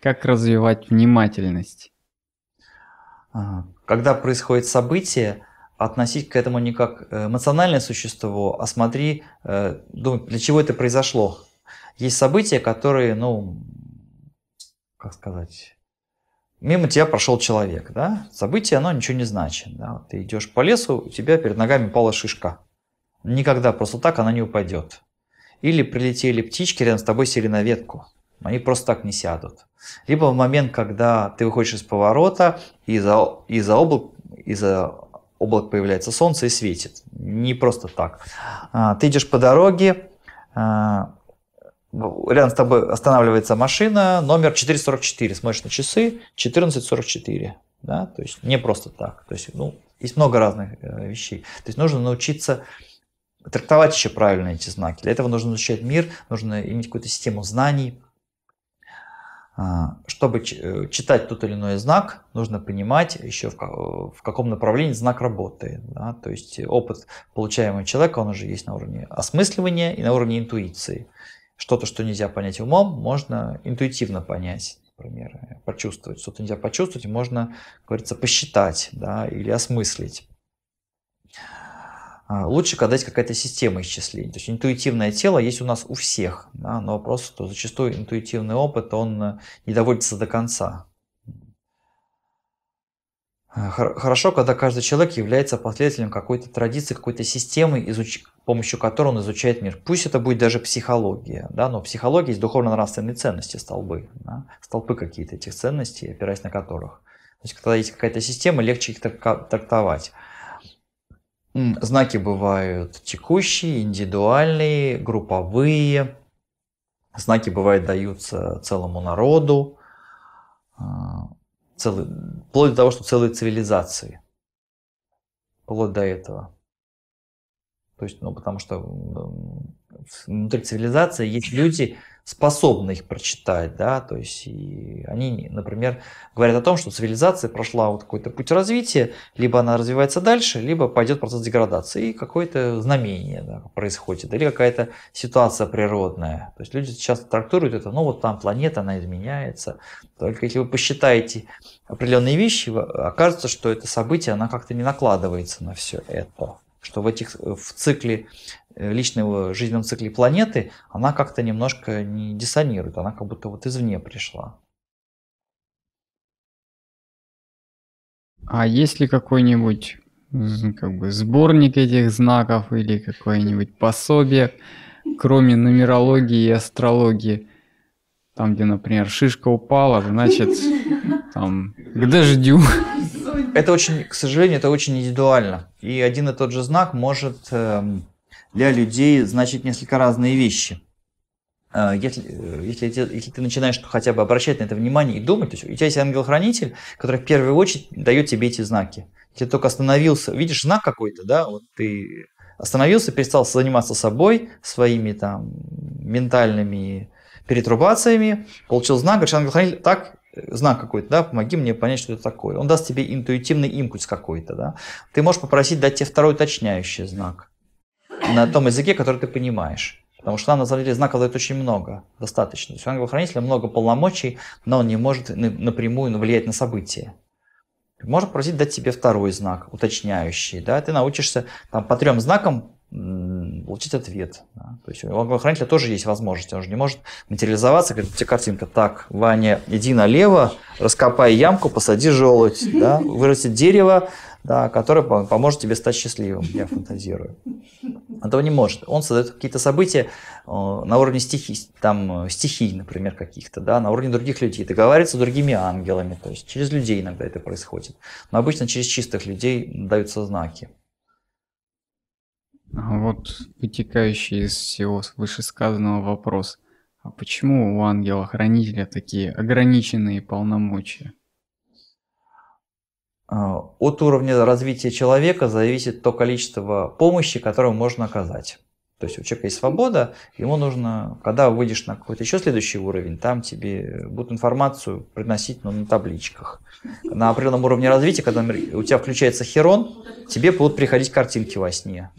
Как развивать внимательность? А, когда происходит событие, относить к этому не как э, эмоциональное существо, а смотри, э, думай, для чего это произошло. Есть события, которые, ну, как сказать, мимо тебя прошел человек, да, событие, оно ничего не значит, да, ты идешь по лесу, у тебя перед ногами пала шишка, никогда просто так она не упадет. Или прилетели птички рядом с тобой сели на ветку, они просто так не сядут. Либо в момент, когда ты выходишь из поворота, и за, и за облак, и за облак появляется солнце и светит. Не просто так. А, ты идешь по дороге, а, рядом с тобой останавливается машина, номер 444, смотришь на часы, 1444. Да? То есть не просто так. То есть, ну, есть много разных э, вещей. То есть нужно научиться трактовать еще правильно эти знаки. Для этого нужно изучать мир, нужно иметь какую-то систему знаний, а, чтобы э, читать тот или иной знак, нужно понимать еще э, в каком направлении знак работает. Да? То есть опыт получаемого человека, он уже есть на уровне осмысливания и на уровне интуиции. Что-то, что нельзя понять умом, можно интуитивно понять, например, э, почувствовать. Что-то нельзя почувствовать, можно, как говорится, посчитать да? или осмыслить. А, лучше, когда есть какая-то система исчислений. То есть интуитивное тело есть у нас у всех, да, но что зачастую интуитивный опыт, он э, не доводится до конца. Э, хорошо, когда каждый человек является последователем какой-то традиции, какой-то системы, изуч... с помощью которой он изучает мир. Пусть это будет даже психология, да, но психология есть духовно-нравственные ценности, столбы, да, столпы какие-то этих ценностей, опираясь на которых. То есть, когда есть какая-то система, легче их трактовать. Знаки бывают текущие, индивидуальные, групповые. Знаки бывают даются целому народу, а, целый, вплоть до того, что целые цивилизации. Вплоть до этого. То есть, ну, потому что внутри цивилизации есть люди, способны их прочитать, да, то есть и они, например, говорят о том, что цивилизация прошла вот какой-то путь развития, либо она развивается дальше, либо пойдет процесс деградации, и какое-то знамение да, происходит, или какая-то ситуация природная. То есть люди часто трактуют это, ну вот там планета, она изменяется. Только если вы посчитаете определенные вещи, а, окажется, что это событие, она как-то не накладывается на все это что в, этих, в цикле, э, личного э, жизненном цикле планеты она как-то немножко не диссонирует, она как будто вот извне пришла. А есть ли какой-нибудь как бы сборник этих знаков или какое-нибудь пособие, кроме нумерологии и астрологии? Там, где, например, шишка упала, значит, там, к дождю это очень, к сожалению, это очень индивидуально. И один и тот же знак может эм, для людей значить несколько разные вещи. Э, если, э, если, если ты начинаешь хотя бы обращать на это внимание и думать, то есть у тебя есть ангел-хранитель, который в первую очередь дает тебе эти знаки. ты только остановился, видишь знак какой-то, да, вот ты остановился, перестал заниматься собой, своими там ментальными перетрубациями, получил знак, говоришь, ангел-хранитель, так, Э, знак какой-то, да, помоги мне понять, что это такое. Он даст тебе интуитивный импульс какой-то, да. Ты можешь попросить дать тебе второй уточняющий знак на том языке, который ты понимаешь. Потому что нам, на самом деле, знаков дает очень много, достаточно. То есть у ангела-хранителя много полномочий, но он не может напрямую влиять на события. Может просить дать тебе второй знак, уточняющий. Да? Ты научишься там, по трем знакам получить ответ. То есть у Хранителя тоже есть возможность, он же не может материализоваться, говорит, тебе картинка, так, Ваня, иди налево, раскопай ямку, посади желудь, да, вырастет дерево, да, которое поможет тебе стать счастливым, я фантазирую. Этого не может. Он создает какие-то события э, на уровне стихий, там, э, стихий, например, каких-то, да, на уровне других людей, договаривается с другими ангелами, то есть через людей иногда это происходит. Но обычно через чистых людей даются знаки. Вот вытекающий из всего вышесказанного вопрос. А почему у ангела-хранителя такие ограниченные полномочия? А, от уровня развития человека зависит то количество помощи, которое можно оказать. То есть у человека есть свобода, ему нужно, когда выйдешь на какой-то еще следующий уровень, там тебе будут информацию приносить но на табличках. На определенном уровне развития, когда у тебя включается херон, тебе будут приходить картинки во сне.